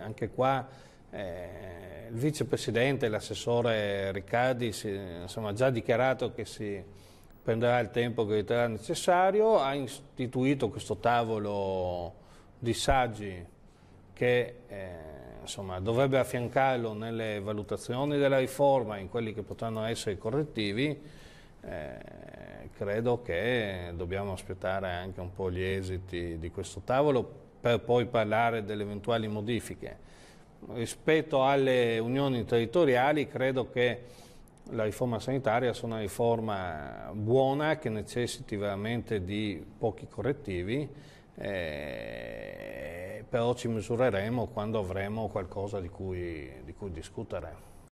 Anche qua eh, il vicepresidente, l'assessore Riccardi, si, insomma, ha già dichiarato che si prenderà il tempo che riterrà necessario, ha istituito questo tavolo di saggi che eh, insomma, dovrebbe affiancarlo nelle valutazioni della riforma, in quelli che potranno essere i correttivi, eh, credo che dobbiamo aspettare anche un po' gli esiti di questo tavolo per poi parlare delle eventuali modifiche. Rispetto alle unioni territoriali credo che la riforma sanitaria sia una riforma buona che necessiti veramente di pochi correttivi, eh, però ci misureremo quando avremo qualcosa di cui, di cui discutere.